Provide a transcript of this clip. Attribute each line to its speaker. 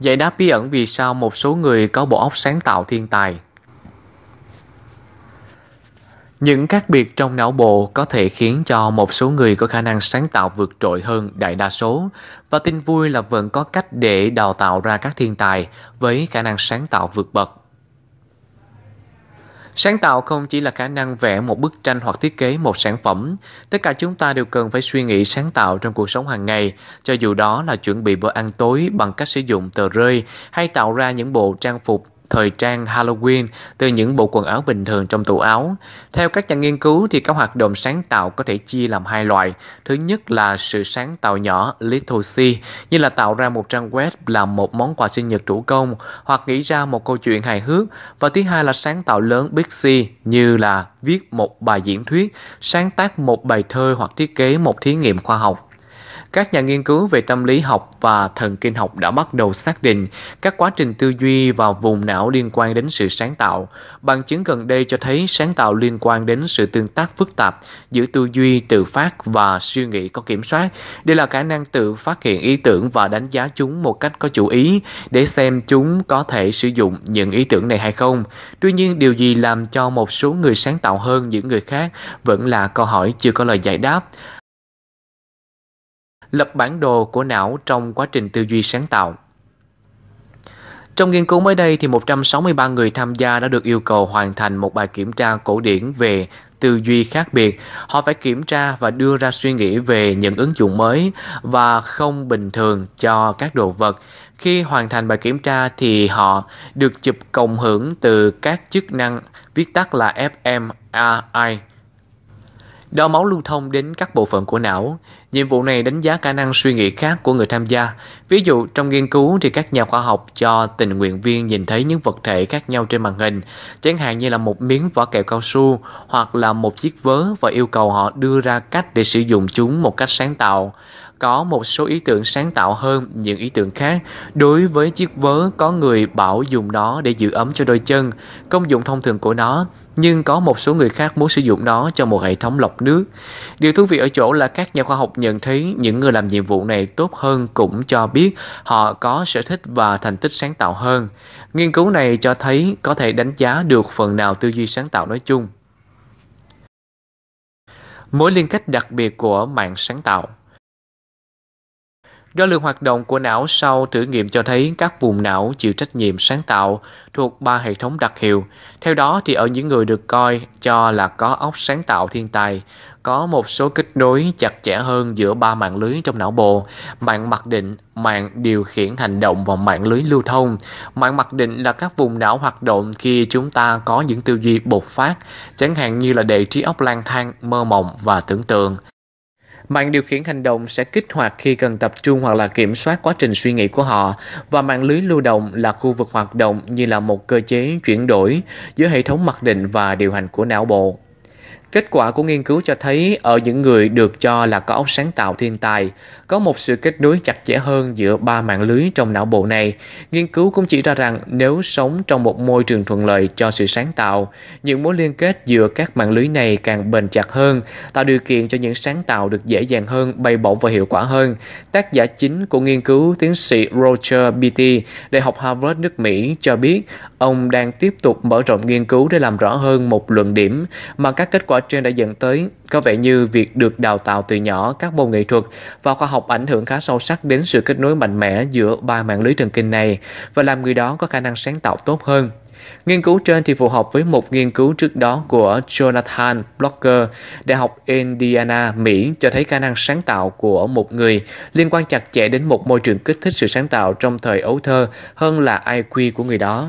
Speaker 1: Giải đáp bí ẩn vì sao một số người có bộ óc sáng tạo thiên tài. Những khác biệt trong não bộ có thể khiến cho một số người có khả năng sáng tạo vượt trội hơn đại đa số và tin vui là vẫn có cách để đào tạo ra các thiên tài với khả năng sáng tạo vượt bậc. Sáng tạo không chỉ là khả năng vẽ một bức tranh hoặc thiết kế một sản phẩm, tất cả chúng ta đều cần phải suy nghĩ sáng tạo trong cuộc sống hàng ngày, cho dù đó là chuẩn bị bữa ăn tối bằng cách sử dụng tờ rơi hay tạo ra những bộ trang phục thời trang Halloween từ những bộ quần áo bình thường trong tủ áo. Theo các nhà nghiên cứu thì các hoạt động sáng tạo có thể chia làm hai loại. Thứ nhất là sự sáng tạo nhỏ Little C, như là tạo ra một trang web làm một món quà sinh nhật chủ công hoặc nghĩ ra một câu chuyện hài hước. Và thứ hai là sáng tạo lớn Big C như là viết một bài diễn thuyết, sáng tác một bài thơ hoặc thiết kế một thí nghiệm khoa học các nhà nghiên cứu về tâm lý học và thần kinh học đã bắt đầu xác định các quá trình tư duy và vùng não liên quan đến sự sáng tạo. Bằng chứng gần đây cho thấy sáng tạo liên quan đến sự tương tác phức tạp giữa tư duy tự phát và suy nghĩ có kiểm soát. Đây là khả năng tự phát hiện ý tưởng và đánh giá chúng một cách có chủ ý để xem chúng có thể sử dụng những ý tưởng này hay không. Tuy nhiên, điều gì làm cho một số người sáng tạo hơn những người khác vẫn là câu hỏi chưa có lời giải đáp lập bản đồ của não trong quá trình tư duy sáng tạo. Trong nghiên cứu mới đây thì 163 người tham gia đã được yêu cầu hoàn thành một bài kiểm tra cổ điển về tư duy khác biệt. Họ phải kiểm tra và đưa ra suy nghĩ về những ứng dụng mới và không bình thường cho các đồ vật. Khi hoàn thành bài kiểm tra thì họ được chụp cộng hưởng từ các chức năng viết tắt là fMRI đo máu lưu thông đến các bộ phận của não. Nhiệm vụ này đánh giá khả năng suy nghĩ khác của người tham gia. Ví dụ, trong nghiên cứu thì các nhà khoa học cho tình nguyện viên nhìn thấy những vật thể khác nhau trên màn hình, chẳng hạn như là một miếng vỏ kẹo cao su hoặc là một chiếc vớ và yêu cầu họ đưa ra cách để sử dụng chúng một cách sáng tạo có một số ý tưởng sáng tạo hơn những ý tưởng khác. Đối với chiếc vớ có người bảo dùng nó để giữ ấm cho đôi chân, công dụng thông thường của nó, nhưng có một số người khác muốn sử dụng nó cho một hệ thống lọc nước. Điều thú vị ở chỗ là các nhà khoa học nhận thấy những người làm nhiệm vụ này tốt hơn cũng cho biết họ có sở thích và thành tích sáng tạo hơn. Nghiên cứu này cho thấy có thể đánh giá được phần nào tư duy sáng tạo nói chung. Mối liên kết đặc biệt của mạng sáng tạo đo lượng hoạt động của não sau thử nghiệm cho thấy các vùng não chịu trách nhiệm sáng tạo thuộc ba hệ thống đặc hiệu. Theo đó thì ở những người được coi cho là có óc sáng tạo thiên tài, có một số kết nối chặt chẽ hơn giữa ba mạng lưới trong não bộ, mạng mặc định, mạng điều khiển hành động và mạng lưới lưu thông. Mạng mặc định là các vùng não hoạt động khi chúng ta có những tư duy bột phát, chẳng hạn như là để trí óc lang thang, mơ mộng và tưởng tượng. Mạng điều khiển hành động sẽ kích hoạt khi cần tập trung hoặc là kiểm soát quá trình suy nghĩ của họ và mạng lưới lưu động là khu vực hoạt động như là một cơ chế chuyển đổi giữa hệ thống mặc định và điều hành của não bộ. Kết quả của nghiên cứu cho thấy ở những người được cho là có óc sáng tạo thiên tài, có một sự kết nối chặt chẽ hơn giữa ba mạng lưới trong não bộ này. Nghiên cứu cũng chỉ ra rằng nếu sống trong một môi trường thuận lợi cho sự sáng tạo, những mối liên kết giữa các mạng lưới này càng bền chặt hơn, tạo điều kiện cho những sáng tạo được dễ dàng hơn, bay bổng và hiệu quả hơn. Tác giả chính của nghiên cứu tiến sĩ Roger Beatty, Đại học Harvard nước Mỹ cho biết ông đang tiếp tục mở rộng nghiên cứu để làm rõ hơn một luận điểm mà các kết quả trên đã dẫn tới có vẻ như việc được đào tạo từ nhỏ các môn nghệ thuật và khoa học ảnh hưởng khá sâu sắc đến sự kết nối mạnh mẽ giữa ba mạng lưới thần kinh này và làm người đó có khả năng sáng tạo tốt hơn. Nghiên cứu trên thì phù hợp với một nghiên cứu trước đó của Jonathan Blocker, Đại học Indiana, Mỹ cho thấy khả năng sáng tạo của một người liên quan chặt chẽ đến một môi trường kích thích sự sáng tạo trong thời ấu thơ hơn là IQ của người đó.